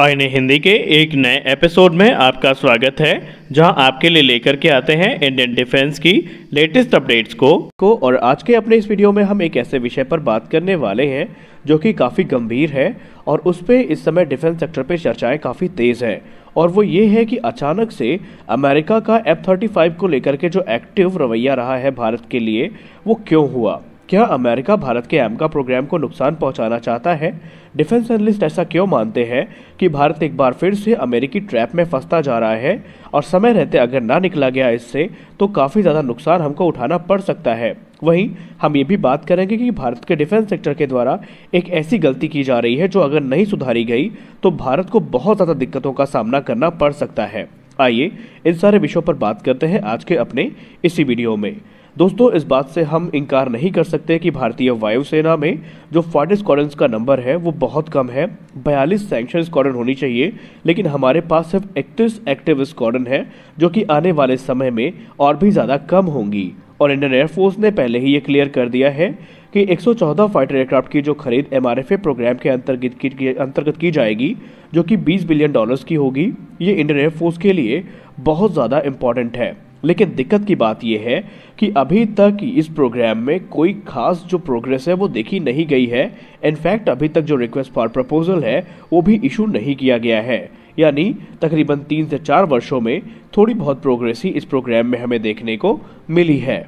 आईने हिंदी के एक नए एपिसोड में आपका स्वागत है जहां आपके लिए लेकर के आते हैं इंडियन डिफेंस की लेटेस्ट अपडेट्स को को और आज के अपने इस वीडियो में हम एक ऐसे विषय पर बात करने वाले हैं जो कि काफ़ी गंभीर है और उस पर इस समय डिफेंस सेक्टर पे चर्चाएं काफ़ी तेज़ है और वो ये है कि अचानक से अमेरिका का एफ थर्टी को लेकर के जो एक्टिव रवैया रहा है भारत के लिए वो क्यों हुआ क्या अमेरिका भारत के एमका प्रोग्राम को नुकसान पहुंचाना चाहता है डिफेंस एनलिस्ट ऐसा क्यों मानते हैं कि भारत एक बार फिर से अमेरिकी ट्रैप में फंसता जा रहा है और समय रहते अगर ना निकला गया इससे तो काफ़ी ज़्यादा नुकसान हमको उठाना पड़ सकता है वहीं हम ये भी बात करेंगे कि भारत के डिफेंस सेक्टर के द्वारा एक ऐसी गलती की जा रही है जो अगर नहीं सुधारी गई तो भारत को बहुत ज़्यादा दिक्कतों का सामना करना पड़ सकता है आइए इन सारे विषयों पर बात करते हैं आज के अपने इसी वीडियो में दोस्तों इस बात से हम इनकार नहीं कर सकते कि भारतीय वायुसेना में जो फाइटर स्क्वाड्रंस का नंबर है वो बहुत कम है बयालीस सैंक्शन स्क्वाड्रन होनी चाहिए लेकिन हमारे पास सिर्फ इकतीस एक्टिव स्क्वाड्रन है जो कि आने वाले समय में और भी ज़्यादा कम होंगी और इंडियन एयरफोर्स ने पहले ही ये क्लियर कर दिया है कि 114 फाइटर एयरक्राफ्ट की जो खरीद एम प्रोग्राम के अंतर्गत की अंतर्गत की जाएगी जो कि 20 बिलियन डॉलर्स की होगी ये इंडियन एयरफोर्स के लिए बहुत ज़्यादा इम्पॉर्टेंट है लेकिन दिक्कत की बात यह है कि अभी तक इस प्रोग्राम में कोई खास जो प्रोग्रेस है वो देखी नहीं गई है इनफैक्ट अभी तक जो रिक्वेस्ट फॉर प्रपोजल है वो भी इशू नहीं किया गया है यानी तकरीबन तीन से चार वर्षों में थोड़ी बहुत प्रोग्रेस ही इस प्रोग्राम में हमें देखने को मिली है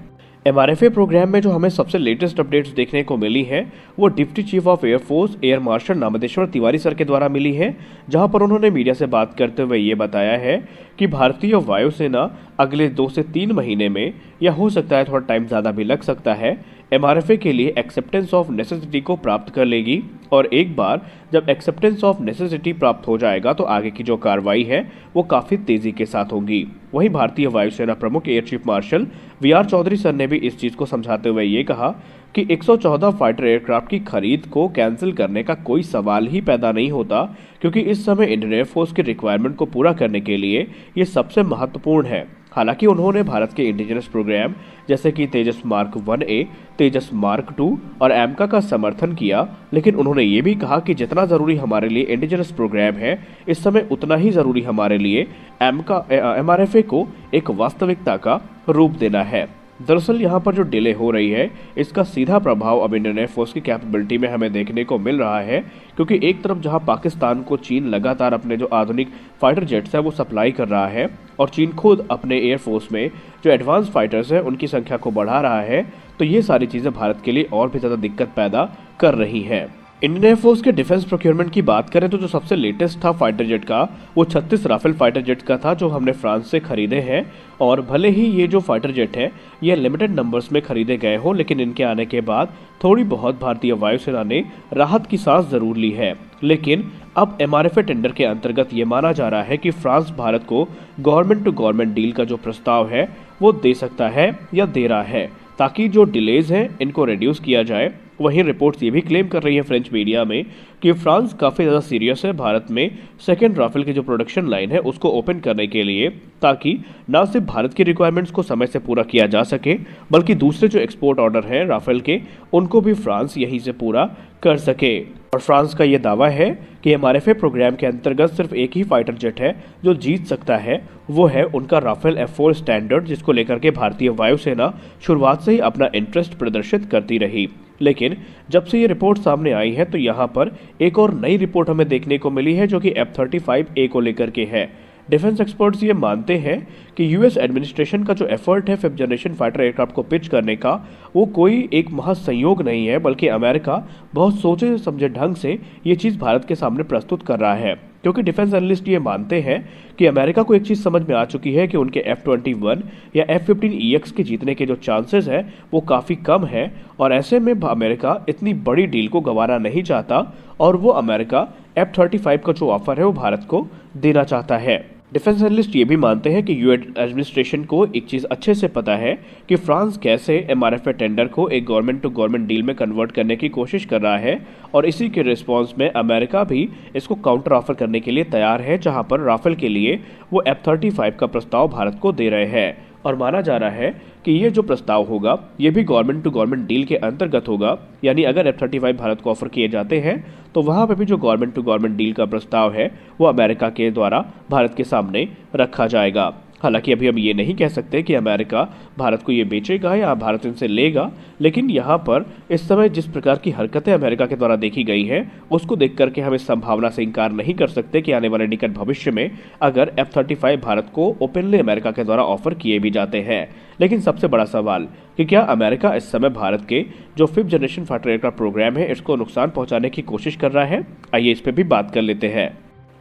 एम प्रोग्राम में जो हमें सबसे लेटेस्ट अपडेट्स देखने को मिली हैं वो deputy chief of air force air marshal Narmdeshwar Tiwari sir के द्वारा मिली है जहां पर उन्होंने मीडिया से बात करते हुए ये बताया है कि भारतीय वायुसेना अगले दो से तीन महीने में या हो सकता है थोड़ा टाइम ज़्यादा भी लग सकता है एम के लिए एक्सेप्टेंस ऑफ नेसेसिटी को प्राप्त कर लेगी और एक बार जब एक्सेप्टेंस ऑफ नेसेसिटी प्राप्त हो जाएगा तो आगे की जो कार्रवाई है वो काफ़ी तेज़ी के साथ होगी वहीं भारतीय वायुसेना प्रमुख air chief marshal V R Chaudhari sir ने भी इस चीज़ को समझाते हुए ये कहा कि 114 फाइटर एयरक्राफ्ट की खरीद को कैंसिल करने का कोई सवाल ही पैदा नहीं होता क्योंकि इस समय इंडियन एयरफोर्स की रिक्वायरमेंट को पूरा करने के लिए ये सबसे महत्वपूर्ण है हालांकि उन्होंने भारत के इंडिजिनस प्रोग्राम जैसे कि Tejas mark one A Tejas mark two और एमका का समर्थन किया लेकिन उन्होंने ये भी कहा कि जितना ज़रूरी हमारे लिए इंडिजिनस प्रोग्राम है इस समय उतना ही ज़रूरी हमारे लिए एमका एम को एक वास्तविकता का रूप देना है दरअसल यहाँ पर जो डिले हो रही है इसका सीधा प्रभाव अब इंडियन एयरफोर्स की कैपेबिलिटी में हमें देखने को मिल रहा है क्योंकि एक तरफ जहाँ पाकिस्तान को चीन लगातार अपने जो आधुनिक फाइटर जेट्स हैं वो सप्लाई कर रहा है और चीन खुद अपने एयरफोर्स में जो एडवांस फाइटर्स हैं उनकी संख्या को बढ़ा रहा है तो ये सारी चीज़ें भारत के लिए और भी ज़्यादा दिक्कत पैदा कर रही हैं इंडियन एयरफोर्स के डिफेंस प्रोक्योरमेंट की बात करें तो जो सबसे लेटेस्ट था फाइटर जेट का वो 36 राफेल फाइटर जेट का था जो हमने फ्रांस से खरीदे हैं और भले ही ये जो फाइटर जेट है ये लिमिटेड नंबर्स में खरीदे गए हों लेकिन इनके आने के बाद थोड़ी बहुत भारतीय वायुसेना ने राहत की सांस जरूर ली है लेकिन अब एम टेंडर के अंतर्गत ये माना जा रहा है कि फ्रांस भारत को गवर्नमेंट टू गवर्नमेंट डील का जो प्रस्ताव है वो दे सकता है या दे रहा है ताकि जो डिलेज हैं इनको रिड्यूस किया जाए वहीं रिपोर्ट्स ये भी क्लेम कर रही है फ्रेंच मीडिया में कि फ्रांस काफ़ी ज़्यादा सीरियस है भारत में सेकेंड राफेल की जो प्रोडक्शन लाइन है उसको ओपन करने के लिए ताकि ना सिर्फ भारत की रिक्वायरमेंट्स को समय से पूरा किया जा सके बल्कि दूसरे जो एक्सपोर्ट ऑर्डर हैं राफेल के उनको भी फ्रांस यहीं से पूरा कर सके और फ्रांस का ये दावा है कि एम प्रोग्राम के अंतर्गत सिर्फ एक ही फाइटर जेट है जो जीत सकता है वो है उनका राफेल एफ फोर स्टैंडर्ड जिसको लेकर के भारतीय वायुसेना शुरुआत से ही अपना इंटरेस्ट प्रदर्शित करती रही लेकिन जब से ये रिपोर्ट सामने आई है तो यहाँ पर एक और नई रिपोर्ट हमें देखने को मिली है जो कि एफ थर्टी फाइव ए को लेकर के है डिफेंस एक्सपर्ट्स ये मानते हैं कि यूएस एडमिनिस्ट्रेशन का जो एफर्ट है फिफ्थ जनरेशन फाइटर एयरक्राफ्ट को पिच करने का वो कोई एक महासंयोग नहीं है बल्कि अमेरिका बहुत सोचे समझे ढंग से ये चीज़ भारत के सामने प्रस्तुत कर रहा है क्योंकि डिफेंस एनलिस्ट ये मानते हैं कि अमेरिका को एक चीज़ समझ में आ चुकी है कि उनके एफ ट्वेंटी वन या एफ फिफ्टीन ई एक्स के जीतने के जो चांसेस हैं वो काफ़ी कम है और ऐसे में अमेरिका इतनी बड़ी डील को गंवाना नहीं चाहता और वो अमेरिका एफ थर्टी फाइव का जो ऑफर है वो भारत को देना चाहता है डिफेंस एनलिस्ट ये भी मानते हैं कि यू एडमिनिस्ट्रेशन को एक चीज़ अच्छे से पता है कि फ्रांस कैसे एम टेंडर को एक गवर्नमेंट टू गवर्नमेंट डील में कन्वर्ट करने की कोशिश कर रहा है और इसी के रिस्पॉन्स में अमेरिका भी इसको काउंटर ऑफर करने के लिए तैयार है जहाँ पर राफेल के लिए वो एफ थर्टी का प्रस्ताव भारत को दे रहे हैं और माना जा रहा है कि ये जो प्रस्ताव होगा ये भी गवर्नमेंट टू गवर्नमेंट डील के अंतर्गत होगा यानी अगर एफ थर्टी फाइव भारत को ऑफर किए जाते हैं तो वहाँ पर भी जो गवर्नमेंट टू गवर्नमेंट डील का प्रस्ताव है वो अमेरिका के द्वारा भारत के सामने रखा जाएगा हालांकि अभी हम ये नहीं कह सकते कि अमेरिका भारत को ये बेचेगा या भारत इनसे लेगा लेकिन यहाँ पर इस समय जिस प्रकार की हरकतें अमेरिका के द्वारा देखी गई हैं उसको देख करके हम इस संभावना से इनकार नहीं कर सकते कि आने वाले निकट भविष्य में अगर एफ थर्टी फाइव भारत को ओपनली अमेरिका के द्वारा ऑफर किए भी जाते हैं लेकिन सबसे बड़ा सवाल कि क्या अमेरिका इस समय भारत के जो fifth generation fighter aircraft programme है इसको नुकसान पहुंचाने की कोशिश कर रहा है आइए इस पर भी बात कर लेते हैं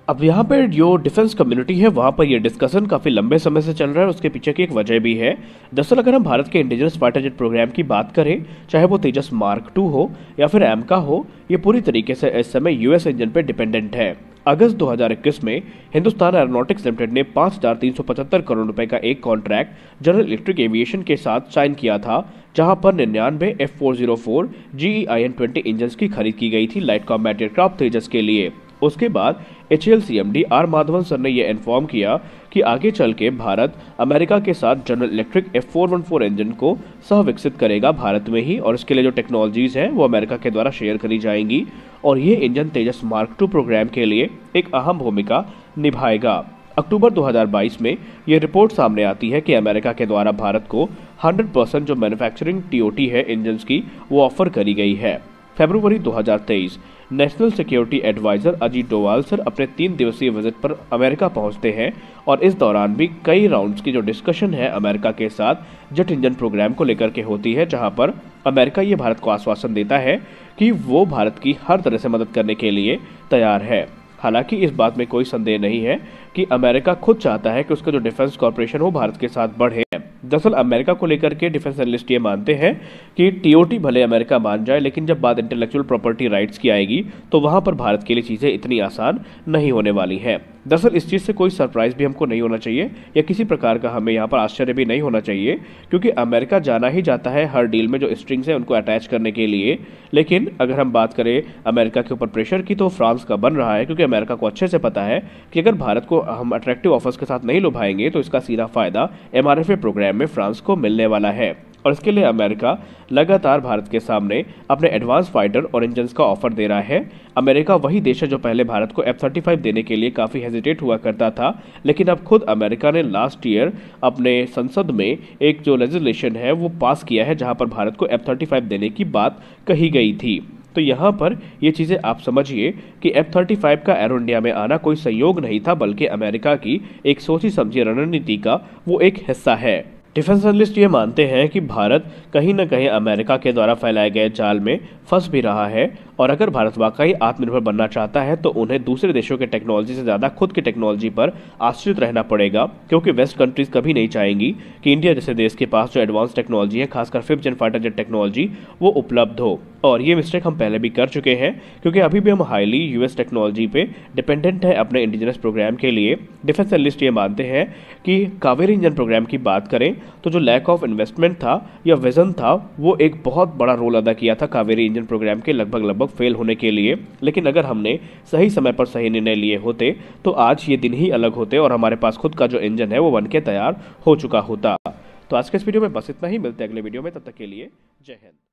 अब यहाँ पर जो डिफेंस कम्युनिटी है वहाँ पर ये डिस्कशन काफ़ी लंबे समय से चल रहा है उसके पीछे की एक वजह भी है दरअसल अगर हम भारत के इंडिजनस फाइटर जेट प्रोग्राम की बात करें चाहे वो तेजस मार्क टू हो या फिर एम का हो ये पूरी तरीके से इस समय यूएस इंजन पर डिपेंडेंट है अगस्त 2021 में हिंदुस्तान एरोनॉटिक्स लिमिटेड ने पाँच करोड़ रुपए का एक कॉन्ट्रैक्ट जनरल इलेक्ट्रिक एविएशन के साथ साइन किया था जहां पर निन्यानवे F four zero four G I N twenty engine की खरीद की गई थी लाइट कॉम्बैट एयरक्राफ्ट तेजस के लिए उसके बाद H L C M D R Madhavan sir ने यह इन्फॉर्म किया कि आगे चल के भारत अमेरिका के साथ General Electric F four one four engine को सह विकसित करेगा भारत में ही और इसके लिए जो टेक्नोलॉजीज हैं वो अमेरिका के द्वारा शेयर करी जाएंगी और ये engine Tejas mark two programme के लिए एक अहम भूमिका निभाएगा अक्टूबर 2022 में ये रिपोर्ट सामने आती है कि अमेरिका के द्वारा भारत को 100 परसेंट जो मैन्युफैक्चरिंग टीओटी है इंजन की वो ऑफर करी गई है फरवरी 2023 national security adviser Ajit Doval sir अपने तीन दिवसीय विजिट पर अमेरिका पहुंचते हैं और इस दौरान भी कई राउंड्स की जो डिस्कशन है अमेरिका के साथ जेट इंजन प्रोग्राम को लेकर के होती है जहां पर अमेरिका ये भारत को आश्वासन देता है कि वो भारत की हर तरह से मदद करने के लिए तैयार है हालांकि इस बात में कोई संदेह नहीं है कि अमेरिका खुद चाहता है कि उसका जो डिफेंस कॉरपोरेशन हो भारत के साथ बढ़े दरअसल अमेरिका को लेकर के डिफेंस एनलिस्ट ये मानते हैं कि टीओटी भले अमेरिका मान जाए लेकिन जब बात इंटेलेक्चुअल प्रॉपर्टी राइट्स की आएगी तो वहाँ पर भारत के लिए चीज़ें इतनी आसान नहीं होने वाली हैं दरअसल इस चीज़ से कोई सरप्राइज़ भी हमको नहीं होना चाहिए या किसी प्रकार का हमें यहाँ पर आश्चर्य भी नहीं होना चाहिए क्योंकि अमेरिका जाना ही जाता है हर डील में जो स्ट्रिंग्स हैं उनको अटैच करने के लिए लेकिन अगर हम बात करें अमेरिका के ऊपर प्रेशर की तो फ्रांस का बन रहा है क्योंकि अमेरिका को अच्छे से पता है कि अगर भारत को हम अट्रैक्टिव ऑफर्स के साथ नहीं लुभाएंगे तो इसका सीधा फायदा एम प्रोग्राम रुपए में फ्रांस को मिलने वाला है और इसके लिए अमेरिका लगातार भारत के सामने अपने एडवांस फाइटर और इंजन का ऑफर दे रहा है अमेरिका वही देश है जो पहले भारत को एफ थर्टी फाइव देने के लिए काफ़ी हेजिटेट हुआ करता था लेकिन अब खुद अमेरिका ने लास्ट ईयर अपने संसद में एक जो लेजिस्लेशन है वो पास किया है जहां पर भारत को एफ थर्टी फाइव देने की बात कही गई थी तो यहाँ पर ये चीज़ें आप समझिए कि एफ थर्टी फाइव का एयर इंडिया में आना कोई संयोग नहीं था बल्कि अमेरिका की एक सोची समझी रणनीति का वो एक हिस्सा है एनलिस्ट ये मानते हैं कि भारत कहीं ना कहीं अमेरिका के द्वारा फैलाए गए जाल में फंस भी रहा है और अगर भारत वाकई आत्मनिर्भर बनना चाहता है तो उन्हें दूसरे देशों के टेक्नोलॉजी से ज़्यादा खुद की टेक्नोलॉजी पर आश्रित रहना पड़ेगा क्योंकि वेस्ट कंट्रीज कभी नहीं चाहेंगी कि इंडिया जैसे देश के पास जो एडवांस टेक्नोलॉजी है खासकर फिफ्थ जन फाइटर जेट टेक्नोलॉजी वो उपलब्ध हो और ये मिस्टेक हम पहले भी कर चुके हैं क्योंकि अभी भी हम हाईली यूएस टेक्नोलॉजी पे डिपेंडेंट है अपने इंडिजिनस प्रोग्राम के लिए डिफेंस एनलिस्ट ये मानते हैं कि कावेरी इंजन प्रोग्राम की बात करें तो जो लैक ऑफ इन्वेस्टमेंट था या विजन था वो एक बहुत बड़ा रोल अदा किया था कावेरी इंजन प्रोग्राम के लगभग लगभग फेल होने के लिए लेकिन अगर हमने सही समय पर सही निर्णय लिए होते तो आज ये दिन ही अलग होते और हमारे पास खुद का जो इंजन है वो बन के तैयार हो चुका होता तो आज के इस वीडियो में बस इतना ही मिलते हैं अगले वीडियो में तब तक के लिए जय हिंद